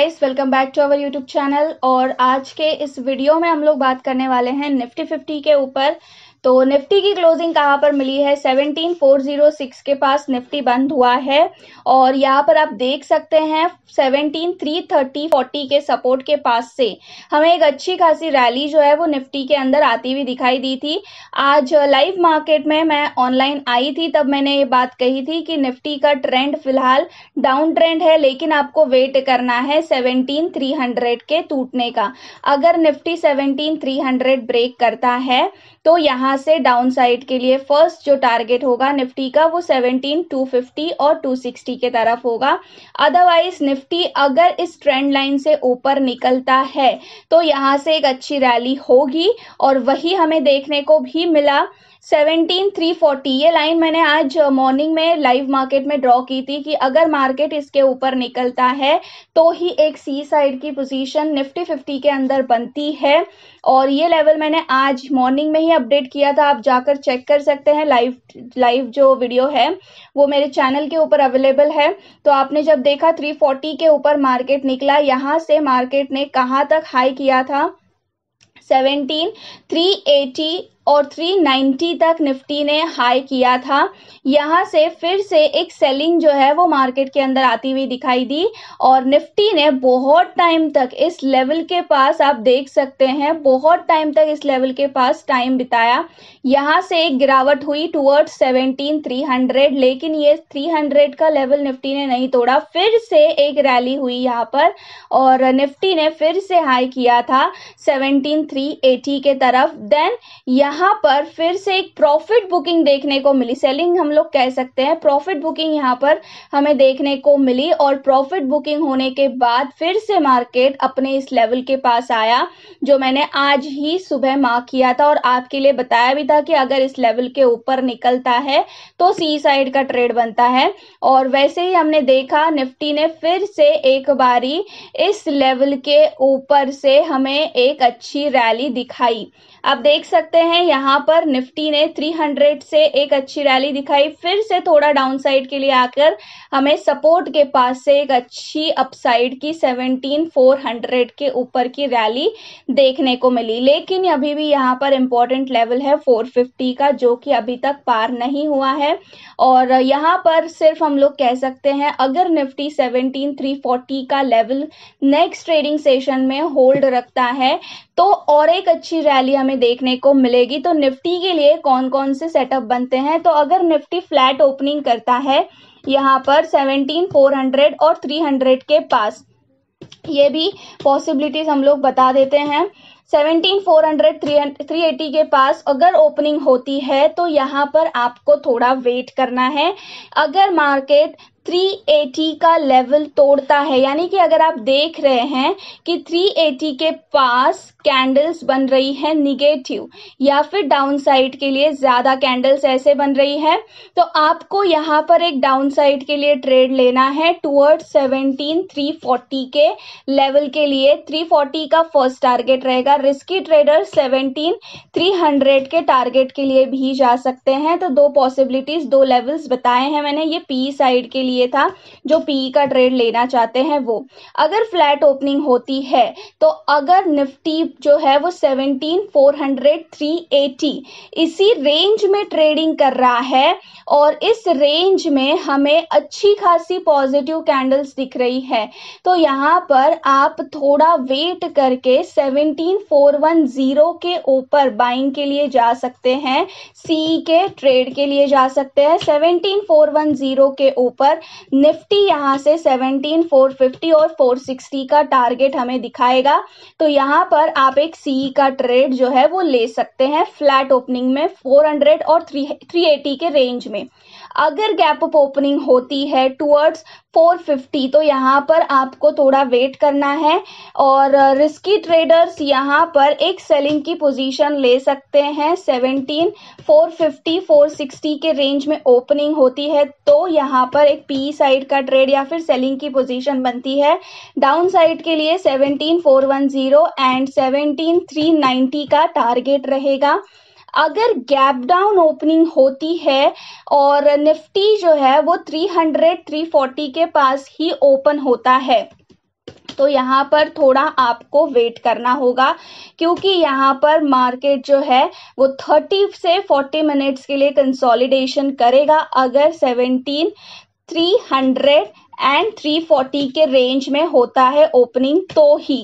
guys welcome back to our YouTube channel और आज के इस वीडियो में हम लोग बात करने वाले हैं निफ्टी फिफ्टी के ऊपर तो निफ्टी की क्लोजिंग कहाँ पर मिली है 17406 के पास निफ्टी बंद हुआ है और यहाँ पर आप देख सकते हैं 17330 के सपोर्ट के पास से हमें एक अच्छी खासी रैली जो है वो निफ्टी के अंदर आती हुई दिखाई दी थी आज लाइव मार्केट में मैं ऑनलाइन आई थी तब मैंने ये बात कही थी कि निफ्टी का ट्रेंड फिलहाल डाउन ट्रेंड है लेकिन आपको वेट करना है सेवनटीन के टूटने का अगर निफ्टी सेवनटीन ब्रेक करता है तो यहाँ यहाँ से डाउनसाइड के लिए फर्स्ट जो टारगेट होगा निफ्टी का वो फिफ्टी और 260 के तरफ होगा अदरवाइज निफ्टी अगर इस ट्रेंड लाइन से ऊपर निकलता है तो यहाँ से एक अच्छी रैली होगी और वही हमें देखने को भी मिला सेवनटीन थ्री फोर्टी ये लाइन मैंने आज मॉर्निंग में लाइव मार्केट में ड्रॉ की थी कि अगर मार्केट इसके ऊपर निकलता है तो ही एक सी साइड की पोजीशन निफ्टी फिफ्टी के अंदर बनती है और ये लेवल मैंने आज मॉर्निंग में ही अपडेट किया था आप जाकर चेक कर सकते हैं लाइव लाइव जो वीडियो है वो मेरे चैनल के ऊपर अवेलेबल है तो आपने जब देखा फोर्टी के ऊपर मार्केट निकला यहाँ से मार्केट ने कहाँ तक हाई किया था सेवेंटीन थ्री एटी और 390 तक निफ्टी ने हाई किया था यहां से फिर से एक सेलिंग जो है वो मार्केट के अंदर आती हुई दिखाई दी और निफ्टी ने बहुत टाइम तक इस लेवल के पास आप देख सकते हैं बहुत टाइम तक इस लेवल के पास टाइम बिताया यहां से एक गिरावट हुई टूवर्ड सेवनटीन थ्री हंड्रेड लेकिन ये थ्री हंड्रेड का लेवल निफ्टी ने नहीं तोड़ा फिर से एक रैली हुई यहाँ पर और निफ्टी ने फिर से हाई किया था सेवनटीन थ्री एटी के तरफ देन यहां यहाँ पर फिर से एक प्रॉफिट बुकिंग देखने को मिली सेलिंग हम लोग कह सकते हैं प्रॉफिट बुकिंग यहाँ पर हमें देखने को मिली और प्रॉफिट बुकिंग होने के बाद फिर से मार्केट अपने इस लेवल के पास आया जो मैंने आज ही सुबह मार्क किया था और आपके लिए बताया भी था कि अगर इस लेवल के ऊपर निकलता है तो सी साइड का ट्रेड बनता है और वैसे ही हमने देखा निफ्टी ने फिर से एक बारी इस लेवल के ऊपर से हमें एक अच्छी रैली दिखाई आप देख सकते हैं हैं यहाँ पर निफ्टी ने 300 से एक अच्छी रैली दिखाई फिर से थोड़ा डाउनसाइड के लिए आकर हमें सपोर्ट के पास से एक अच्छी अपसाइड की 17400 के ऊपर की रैली देखने को मिली लेकिन अभी भी यहाँ पर इम्पोर्टेंट लेवल है 450 का जो कि अभी तक पार नहीं हुआ है और यहाँ पर सिर्फ हम लोग कह सकते हैं अगर निफ्टी सेवनटीन का लेवल नेक्स्ट ट्रेडिंग सेशन में होल्ड रखता है तो और एक अच्छी रैली हमें देखने को मिलेगी तो निफ्टी के लिए कौन कौन से सेटअप बनते हैं तो अगर निफ्टी फ्लैट ओपनिंग करता है यहाँ पर सेवनटीन फोर हंड्रेड और थ्री हंड्रेड के पास ये भी पॉसिबिलिटीज हम लोग बता देते हैं seventeen four hundred three eighty के पास अगर ओपनिंग होती है तो यहाँ पर आपको थोड़ा वेट करना है अगर मार्केट 380 का लेवल तोड़ता है यानी कि अगर आप देख रहे हैं कि 380 के पास कैंडल्स बन रही है निगेटिव या फिर डाउन साइड के लिए ज़्यादा कैंडल्स ऐसे बन रही है तो आपको यहाँ पर एक डाउन साइड के लिए ट्रेड लेना है टूअर्ड 17 340 के लेवल के लिए 340 का फर्स्ट टारगेट रहेगा रिस्की ट्रेडर सेवनटीन थ्री के टारगेट के लिए भी जा सकते हैं तो दो पॉसिबिलिटीज़ दो लेवल्स बताए हैं मैंने ये पी साइड के लिए लिए था जो पीई का ट्रेड लेना चाहते हैं वो अगर फ्लैट ओपनिंग होती है तो अगर निफ्टी जो है वो seventeen four hundred three eighty इसी रेंज में ट्रेडिंग कर रहा है और इस रेंज में हमें अच्छी खासी पॉजिटिव कैंडल्स दिख रही है तो यहाँ पर आप थोड़ा वेट करके सेवनटीन फोर वन जीरो के ऊपर बाइंग के लिए जा सकते हैं सी के ट्रेड के लिए जा सकते हैं सेवनटीन फोर वन जीरो के ऊपर निफ्टी यहाँ से 17,450 और 460 का टारगेट हमें दिखाएगा तो यहाँ पर आप एक सी का ट्रेड जो है वो ले सकते हैं फ्लैट ओपनिंग में 400 और 380 के रेंज में अगर गैप अप ओपनिंग होती है टूवर्ड्स 450 तो यहाँ पर आपको थोड़ा वेट करना है और रिस्की uh, ट्रेडर्स यहाँ पर एक सेलिंग की पोजीशन ले सकते हैं 17 450 460 के रेंज में ओपनिंग होती है तो यहाँ पर एक पी साइड का ट्रेड या फिर सेलिंग की पोजीशन बनती है डाउन साइड के लिए 17 410 एंड 17 390 का टारगेट रहेगा अगर गैप डाउन ओपनिंग होती है और निफ्टी जो है वो 300 340 के पास ही ओपन होता है तो यहाँ पर थोड़ा आपको वेट करना होगा क्योंकि यहाँ पर मार्केट जो है वो 30 से 40 मिनट्स के लिए कंसोलिडेशन करेगा अगर 17 300 एंड 340 के रेंज में होता है ओपनिंग तो ही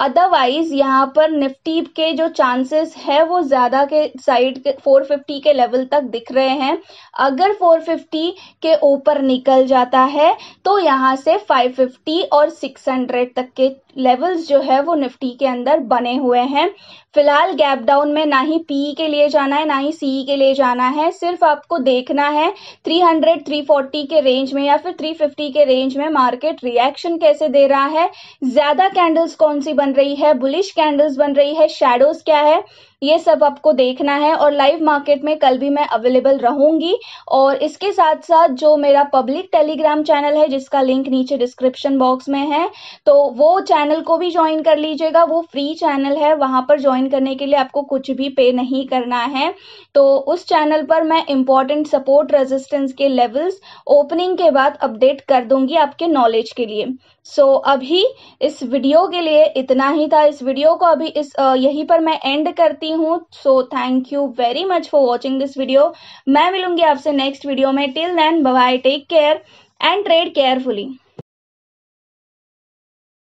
अदरवाइज यहाँ पर निफ्टी के जो चांसेस है वो ज़्यादा के साइड के 450 के लेवल तक दिख रहे हैं अगर 450 के ऊपर निकल जाता है तो यहाँ से 550 और 600 तक के लेवल्स जो है वो निफ्टी के अंदर बने हुए हैं फिलहाल गैप डाउन में ना ही पी के लिए जाना है ना ही सी के लिए जाना है सिर्फ आपको देखना है 300 340 के रेंज में या फिर 350 के रेंज रेंज में मार्केट रिएक्शन कैसे दे रहा है ज्यादा कैंडल्स कौन सी बन रही है बुलिश कैंडल्स बन रही है शेडोज क्या है ये सब आपको देखना है और लाइव मार्केट में कल भी मैं अवेलेबल रहूंगी और इसके साथ साथ जो मेरा पब्लिक टेलीग्राम चैनल है जिसका लिंक नीचे डिस्क्रिप्शन बॉक्स में है तो वो चैनल को भी ज्वाइन कर लीजिएगा वो फ्री चैनल है वहां पर ज्वाइन करने के लिए आपको कुछ भी पे नहीं करना है तो उस चैनल पर मैं इंपॉर्टेंट सपोर्ट रेजिस्टेंस के लेवल्स ओपनिंग के बाद अपडेट कर दूंगी आपके नॉलेज के लिए सो so, अभी इस वीडियो के लिए इतना ही था इस वीडियो को अभी इस यहीं पर मैं एंड करती हूँ so thank you very much for watching this video मैं मिलूंगी आपसे नेक्स्ट वीडियो में till then bye take care and trade carefully